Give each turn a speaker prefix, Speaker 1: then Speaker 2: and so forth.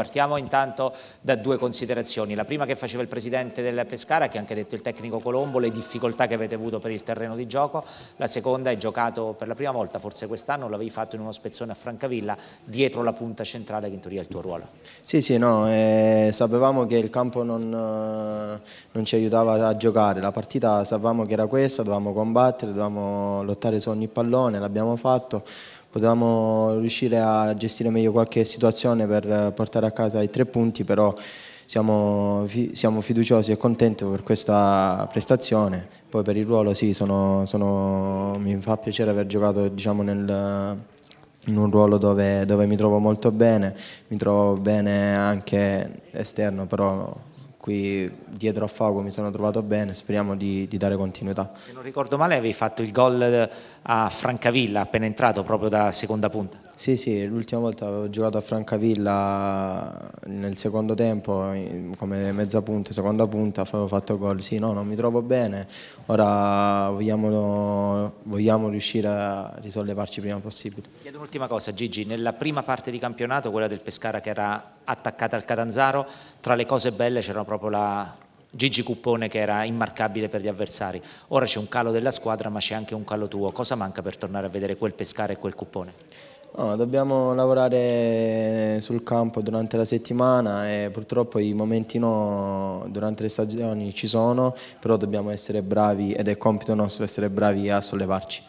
Speaker 1: Partiamo intanto da due considerazioni. La prima che faceva il presidente del Pescara, che ha anche detto il tecnico Colombo, le difficoltà che avete avuto per il terreno di gioco. La seconda è giocato per la prima volta, forse quest'anno, l'avevi fatto in uno spezzone a Francavilla, dietro la punta centrale che in teoria è il tuo ruolo.
Speaker 2: Sì, sì, no, eh, sapevamo che il campo non, eh, non, ci aiutava a giocare. La partita sapevamo che era questa, dovevamo combattere, dovevamo lottare su ogni pallone, l'abbiamo fatto potevamo riuscire a gestire meglio qualche situazione per eh, portare a casa i tre punti, però siamo, siamo fiduciosi e contenti per questa prestazione. Poi per il ruolo sì, sono, sono, mi fa piacere aver giocato diciamo, nel, in un ruolo dove, dove mi trovo molto bene, mi trovo bene anche esterno, però qui dietro a Fago mi sono trovato bene, speriamo di, di, dare continuità.
Speaker 1: Se non ricordo male avevi fatto il gol a Francavilla appena entrato proprio da seconda punta. Sì,
Speaker 2: sì, l'ultima volta avevo giocato a Francavilla nel secondo tempo come mezza punta, seconda punta, avevo fatto gol, sì, no, non mi trovo bene, ora vogliamo vogliamo riuscire a risollevarci prima possibile.
Speaker 1: Chiedo un'ultima cosa Gigi, nella prima parte di campionato, quella del Pescara che era attaccata al Catanzaro, tra le cose belle c'era proprio la Gigi Cuppone che era immarcabile per gli avversari. Ora c'è un calo della squadra ma c'è anche un calo tuo. Cosa manca per tornare a vedere quel Pescara e quel Cuppone?
Speaker 2: No, dobbiamo lavorare sul campo durante la settimana e purtroppo i momenti no durante le stagioni ci sono, però dobbiamo essere bravi ed è compito nostro essere bravi a sollevarci.